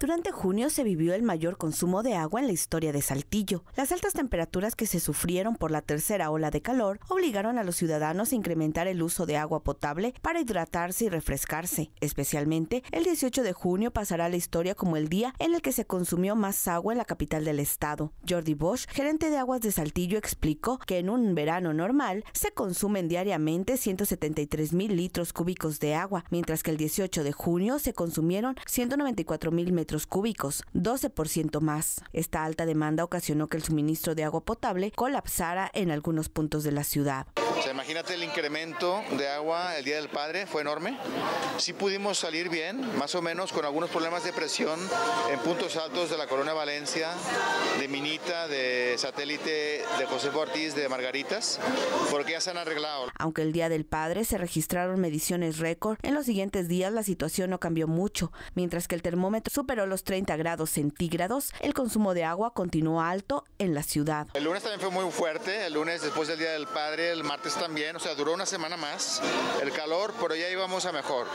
Durante junio se vivió el mayor consumo de agua en la historia de Saltillo. Las altas temperaturas que se sufrieron por la tercera ola de calor obligaron a los ciudadanos a incrementar el uso de agua potable para hidratarse y refrescarse. Especialmente, el 18 de junio pasará a la historia como el día en el que se consumió más agua en la capital del estado. Jordi Bosch, gerente de aguas de Saltillo, explicó que en un verano normal se consumen diariamente 173 mil litros cúbicos de agua, mientras que el 18 de junio se consumieron 194 mil metros cúbicos, 12% más. Esta alta demanda ocasionó que el suministro de agua potable colapsara en algunos puntos de la ciudad. imagínate el incremento de agua el Día del Padre, fue enorme. Sí pudimos salir bien, más o menos, con algunos problemas de presión en puntos altos de la Corona Valencia, de Minita, de Satélite, de José Ortiz, de Margaritas, porque ya se han arreglado. Aunque el Día del Padre se registraron mediciones récord, en los siguientes días la situación no cambió mucho, mientras que el termómetro superó los 30 grados centígrados. El consumo de agua continuó alto en la ciudad. El lunes también fue muy fuerte, el lunes después del Día del Padre, el martes también, o sea, duró una semana más el calor, pero ya íbamos a mejor.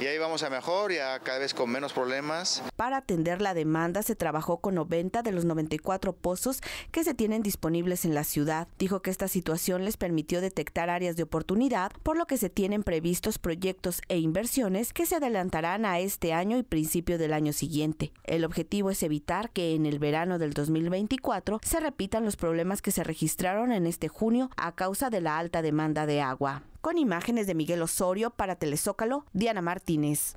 Ya íbamos a mejor, ya cada vez con menos problemas. Para atender la demanda se trabajó con 90 de los 94 pozos que se tienen disponibles en la ciudad. Dijo que esta situación les permitió detectar áreas de oportunidad, por lo que se tienen previstos proyectos e inversiones que se adelantarán a este año y principio del año siguiente siguiente. El objetivo es evitar que en el verano del 2024 se repitan los problemas que se registraron en este junio a causa de la alta demanda de agua. Con imágenes de Miguel Osorio para Telezócalo, Diana Martínez.